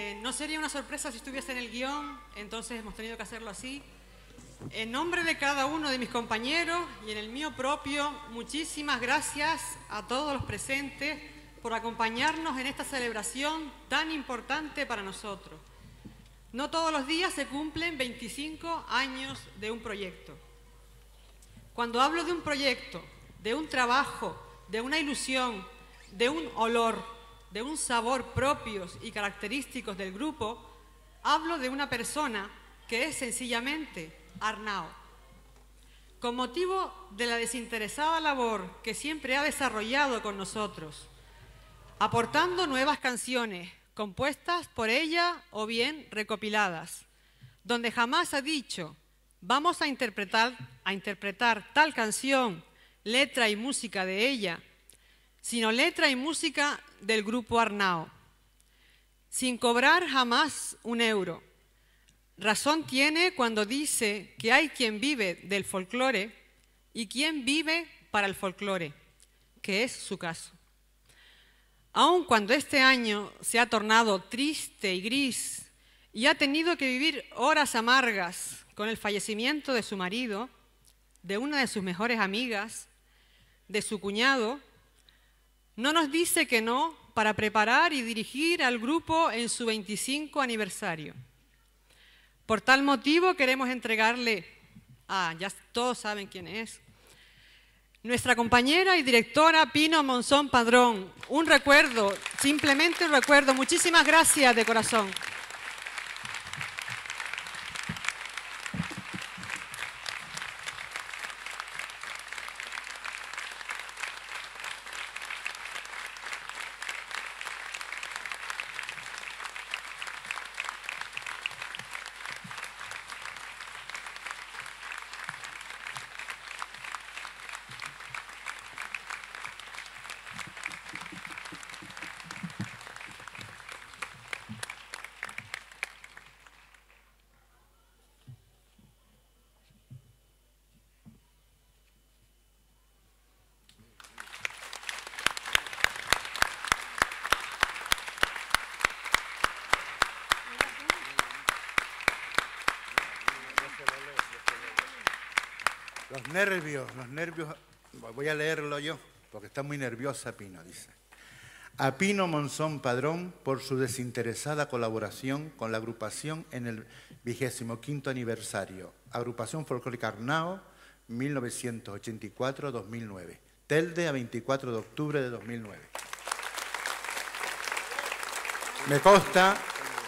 Eh, no sería una sorpresa si estuviese en el guión, entonces hemos tenido que hacerlo así. En nombre de cada uno de mis compañeros y en el mío propio, muchísimas gracias a todos los presentes por acompañarnos en esta celebración tan importante para nosotros. No todos los días se cumplen 25 años de un proyecto. Cuando hablo de un proyecto, de un trabajo, de una ilusión, de un olor, de un sabor propios y característicos del grupo, hablo de una persona que es sencillamente Arnao. Con motivo de la desinteresada labor que siempre ha desarrollado con nosotros, aportando nuevas canciones compuestas por ella o bien recopiladas, donde jamás ha dicho, vamos a interpretar, a interpretar tal canción, letra y música de ella, sino letra y música del grupo Arnao, sin cobrar jamás un euro. Razón tiene cuando dice que hay quien vive del folclore y quien vive para el folclore, que es su caso. Aun cuando este año se ha tornado triste y gris y ha tenido que vivir horas amargas con el fallecimiento de su marido, de una de sus mejores amigas, de su cuñado no nos dice que no para preparar y dirigir al grupo en su 25 aniversario. Por tal motivo queremos entregarle, a, ah, ya todos saben quién es, nuestra compañera y directora Pino Monzón Padrón. Un recuerdo, simplemente un recuerdo. Muchísimas gracias de corazón. Los nervios, los nervios. Voy a leerlo yo, porque está muy nerviosa Pino, dice. A Pino Monzón Padrón por su desinteresada colaboración con la agrupación en el 25 quinto aniversario. Agrupación Folclórica Arnao, 1984-2009. Telde a 24 de octubre de 2009. Me consta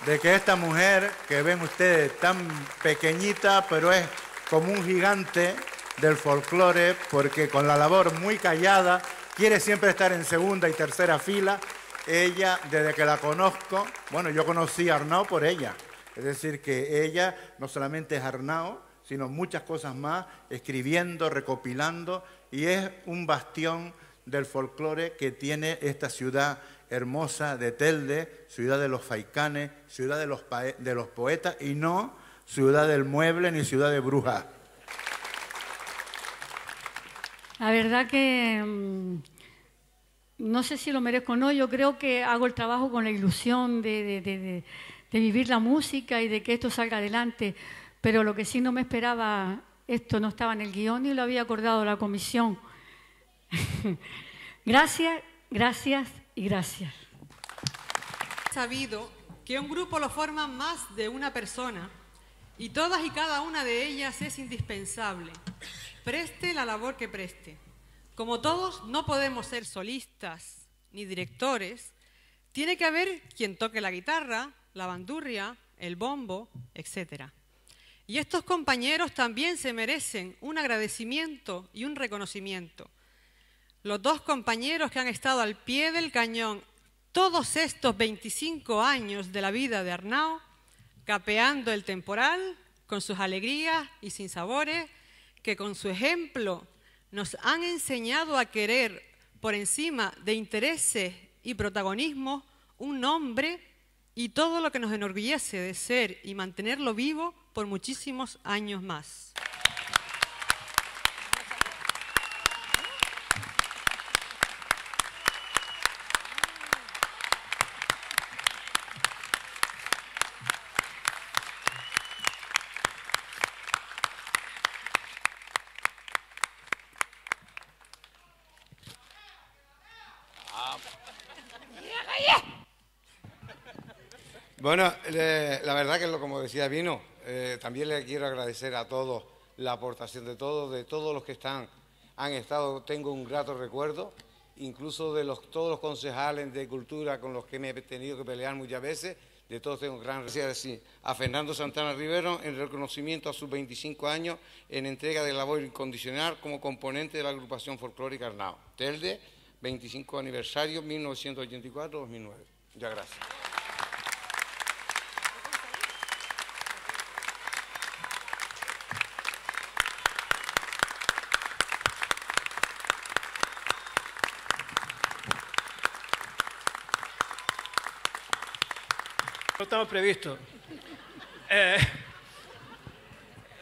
de que esta mujer que ven ustedes tan pequeñita, pero es como un gigante, del folclore, porque con la labor muy callada, quiere siempre estar en segunda y tercera fila. Ella, desde que la conozco, bueno, yo conocí a Arnau por ella. Es decir, que ella no solamente es Arnau, sino muchas cosas más, escribiendo, recopilando, y es un bastión del folclore que tiene esta ciudad hermosa de Telde, ciudad de los faicanes, ciudad de los, de los poetas, y no ciudad del mueble ni ciudad de brujas. La verdad que mm, no sé si lo merezco o no, yo creo que hago el trabajo con la ilusión de, vivir la música y de que esto salga adelante, pero lo que sí no me esperaba, esto no estaba en el guión y lo había acordado la comisión. gracias, gracias y gracias. Sabido que un grupo lo forman más de una persona y todas y cada una de ellas es indispensable, preste la labor que preste. Como todos no podemos ser solistas ni directores, tiene que haber quien toque la guitarra, la bandurria, el bombo, etcétera. Y estos compañeros también se merecen un agradecimiento y un reconocimiento. Los dos compañeros que han estado al pie del cañón todos estos 25 años de la vida de Arnau, capeando el temporal con sus alegrías y sinsabores, que con su ejemplo nos han enseñado a querer por encima de intereses y protagonismo un nombre y todo lo que nos enorgullece de ser y mantenerlo vivo por muchísimos años más. Bueno, la verdad que como decía Vino, eh, también le quiero agradecer a todos la aportación de todos, de todos los que están, han estado, tengo un grato recuerdo, incluso de los, todos los concejales de cultura con los que me he tenido que pelear muchas veces, de todos tengo un gran gracias a Fernando Santana Rivero en reconocimiento a sus 25 años en entrega de labor incondicional como componente de la agrupación folclórica Arnao. Telde, 25 aniversario, 1984-2009. Muchas gracias. No estaba previsto. Eh,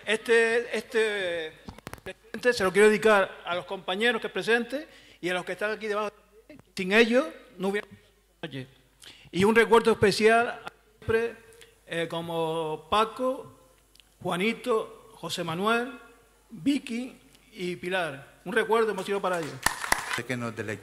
este, este presente se lo quiero dedicar a los compañeros que presentes y a los que están aquí debajo. Sin ellos no hubiera noche. Y un recuerdo especial siempre eh, como Paco, Juanito, José Manuel, Vicky y Pilar. Un recuerdo emotivo para ellos. Que nos